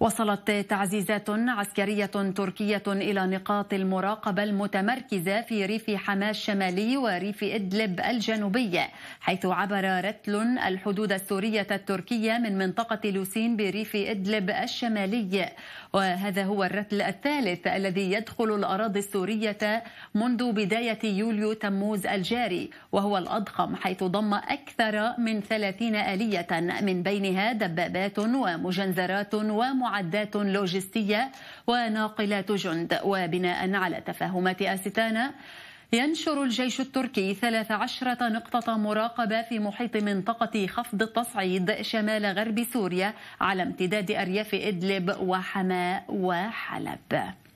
وصلت تعزيزات عسكرية تركية إلى نقاط المراقبة المتمركزة في ريف حماه الشمالي وريف إدلب الجنوبي حيث عبر رتل الحدود السورية التركية من منطقة لوسين بريف إدلب الشمالي وهذا هو الرتل الثالث الذي يدخل الأراضي السورية منذ بداية يوليو تموز الجاري وهو الأضخم حيث ضم أكثر من 30 آلية من بينها دبابات ومجنزرات ومعارضات ومعدات لوجستية وناقلات جند وبناء على تفاهمات أستانا ينشر الجيش التركي 13 نقطة مراقبة في محيط منطقة خفض التصعيد شمال غرب سوريا على امتداد أرياف إدلب وحماة وحلب